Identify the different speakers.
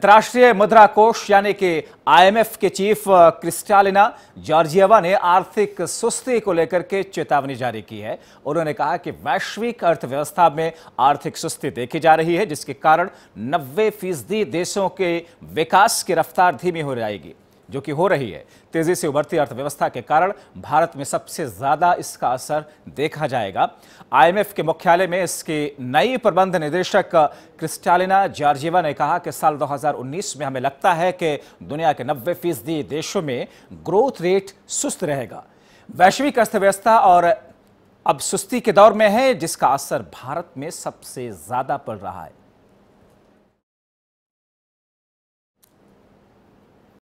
Speaker 1: अंतर्राष्ट्रीय मुद्रा कोष यानी कि आईएमएफ के चीफ क्रिस्टालिना जॉर्जियवा ने आर्थिक सुस्ती को लेकर के चेतावनी जारी की है उन्होंने कहा कि वैश्विक अर्थव्यवस्था में आर्थिक सुस्ती देखी जा रही है जिसके कारण 90 फीसदी देशों के विकास की रफ्तार धीमी हो जाएगी जो कि हो रही है तेजी से उभरती अर्थव्यवस्था के कारण भारत में सबसे ज्यादा इसका असर देखा जाएगा आईएमएफ के मुख्यालय में इसके नई प्रबंध निदेशक क्रिस्टालिना जॉर्जिवा ने कहा कि साल 2019 में हमें लगता है कि दुनिया के नब्बे फीसदी देशों में ग्रोथ रेट सुस्त रहेगा वैश्विक अर्थव्यवस्था और अब सुस्ती के दौर में है जिसका असर भारत में सबसे ज्यादा पड़ रहा है